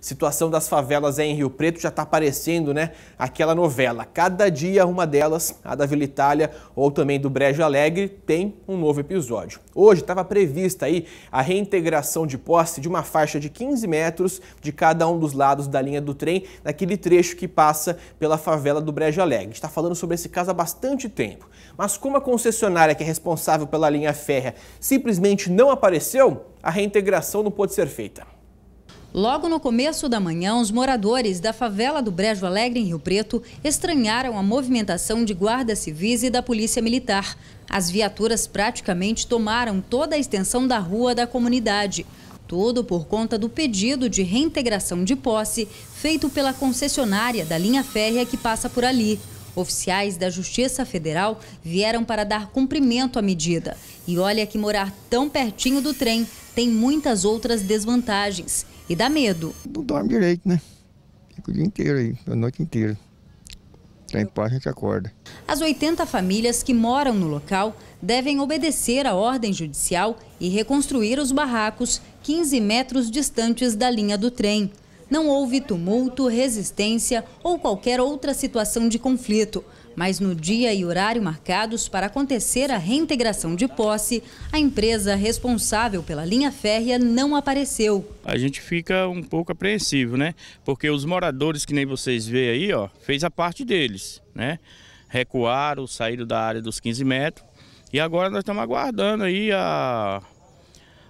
Situação das favelas é em Rio Preto já está aparecendo, né? Aquela novela. Cada dia uma delas, a da Vila Itália ou também do Brejo Alegre, tem um novo episódio. Hoje estava prevista aí a reintegração de posse de uma faixa de 15 metros de cada um dos lados da linha do trem, naquele trecho que passa pela favela do Brejo Alegre. Está falando sobre esse caso há bastante tempo. Mas como a concessionária que é responsável pela linha férrea simplesmente não apareceu, a reintegração não pôde ser feita. Logo no começo da manhã, os moradores da favela do Brejo Alegre, em Rio Preto, estranharam a movimentação de guardas civis e da polícia militar. As viaturas praticamente tomaram toda a extensão da rua da comunidade. Tudo por conta do pedido de reintegração de posse feito pela concessionária da linha férrea que passa por ali. Oficiais da Justiça Federal vieram para dar cumprimento à medida. E olha que morar tão pertinho do trem tem muitas outras desvantagens. E dá medo. Não dorme direito, né? Fica o dia inteiro aí, a noite inteira. Tem tá paz, a gente acorda. As 80 famílias que moram no local devem obedecer à ordem judicial e reconstruir os barracos 15 metros distantes da linha do trem. Não houve tumulto, resistência ou qualquer outra situação de conflito mas no dia e horário marcados para acontecer a reintegração de posse, a empresa responsável pela linha férrea não apareceu. A gente fica um pouco apreensivo, né? Porque os moradores que nem vocês vê aí, ó, fez a parte deles, né? Recuaram, saíram da área dos 15 metros e agora nós estamos aguardando aí a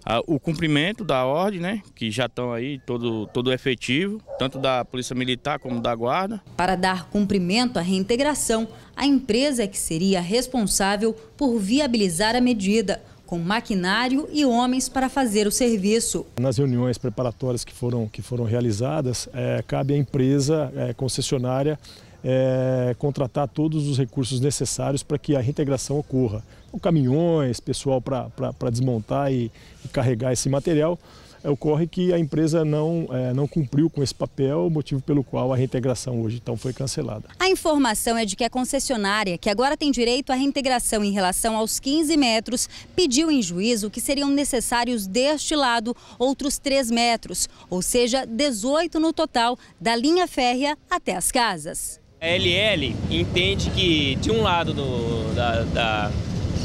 a, ah, o cumprimento da ordem, né, que já estão aí todo, todo efetivo, tanto da Polícia Militar como da Guarda. Para dar cumprimento à reintegração, a empresa é que seria responsável por viabilizar a medida, com maquinário e homens para fazer o serviço. Nas reuniões preparatórias que foram, que foram realizadas, é, cabe à empresa é, concessionária é, contratar todos os recursos necessários para que a reintegração ocorra. Então, caminhões, pessoal para desmontar e, e, carregar esse material. É, ocorre que a empresa não, é, não cumpriu com esse papel, motivo pelo qual a reintegração hoje então foi cancelada. A informação é de que a concessionária, que agora tem direito à reintegração em relação aos 15 metros, pediu em juízo que seriam necessários deste lado outros 3 metros, ou seja, 18 no total, da linha férrea até as casas. A LL entende que de um lado do, da, da,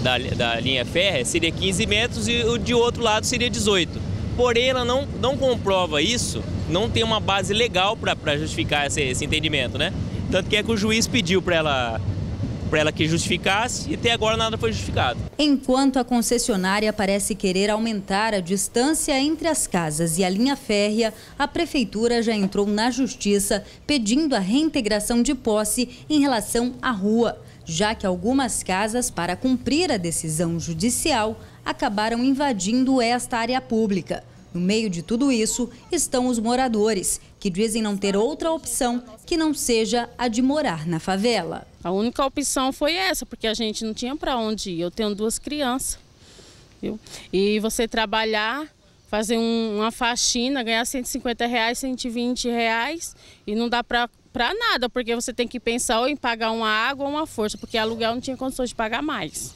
da, da, linha férrea seria 15 metros e o de outro lado seria 18. Porém, ela não, não comprova isso, não tem uma base legal para justificar esse, esse entendimento, né? Tanto que é que o juiz pediu para ela para ela que justificasse e até agora nada foi justificado. Enquanto a concessionária parece querer aumentar a distância entre as casas e a linha férrea, a prefeitura já entrou na justiça pedindo a reintegração de posse em relação à rua, já que algumas casas, para cumprir a decisão judicial, acabaram invadindo esta área pública. No meio de tudo isso estão os moradores, que dizem não ter outra opção que não seja a de morar na favela. A única opção foi essa, porque a gente não tinha para onde ir. Eu tenho duas crianças. Viu? E você trabalhar, fazer um, uma faxina, ganhar 150 reais, 120 reais e não dá para para nada, porque você tem que pensar ou em pagar uma água ou uma força, porque aluguel não tinha condições de pagar mais.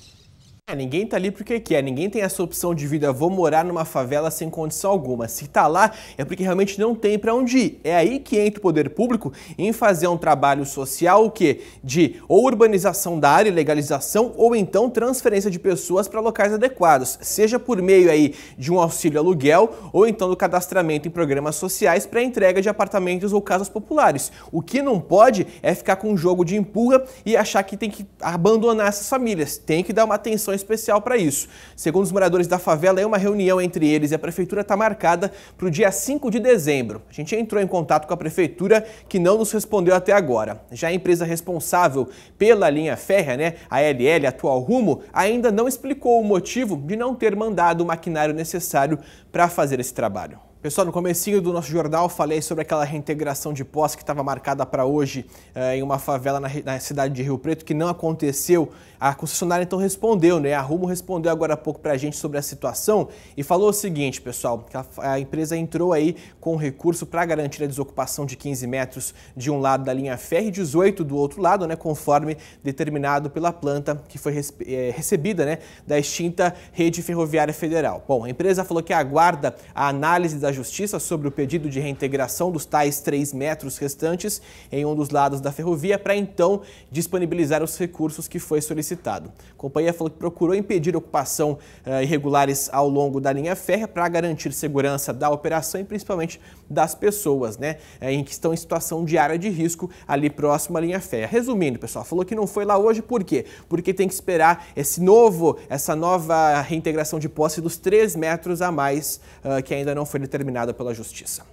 É, ninguém tá ali porque quer, ninguém tem essa opção de vida, vou morar numa favela sem condição alguma. Se tá lá, é porque realmente não tem para onde ir. É aí que entra o poder público em fazer um trabalho social, o quê? De ou urbanização da área, legalização, ou então transferência de pessoas para locais adequados, seja por meio aí de um auxílio aluguel, ou então do cadastramento em programas sociais para entrega de apartamentos ou casas populares. O que não pode é ficar com um jogo de empurra e achar que tem que abandonar essas famílias, tem que dar uma atenção especial para isso. Segundo os moradores da favela, é uma reunião entre eles e a prefeitura está marcada para o dia 5 de dezembro. A gente entrou em contato com a prefeitura, que não nos respondeu até agora. Já a empresa responsável pela linha férrea, né, a LL, atual Rumo, ainda não explicou o motivo de não ter mandado o maquinário necessário para fazer esse trabalho. Pessoal, no comecinho do nosso jornal falei sobre aquela reintegração de posse que estava marcada para hoje eh, em uma favela na, na, cidade de Rio Preto, que não aconteceu. A concessionária então respondeu, né? A Rumo respondeu agora há pouco para a gente sobre a situação e falou o seguinte, pessoal, a, a, empresa entrou aí com recurso para garantir a desocupação de 15 metros de um lado da linha férrea e 18 do outro lado, né? Conforme determinado pela planta que foi eh, recebida, né? Da extinta Rede Ferroviária Federal. Bom, a empresa falou que aguarda a análise da da Justiça sobre o pedido de reintegração dos tais 3 metros restantes em um dos lados da ferrovia para então disponibilizar os recursos que foi solicitado. A companhia falou que procurou impedir ocupação eh, irregulares ao longo da linha férrea para garantir segurança da operação e principalmente das pessoas, né, eh, em que estão em situação de área de risco ali próximo à linha férrea. Resumindo, pessoal, falou que não foi lá hoje por quê? Porque tem que esperar esse novo, essa nova reintegração de posse dos 3 metros a mais uh, que ainda não foi determinada determinada pela Justiça.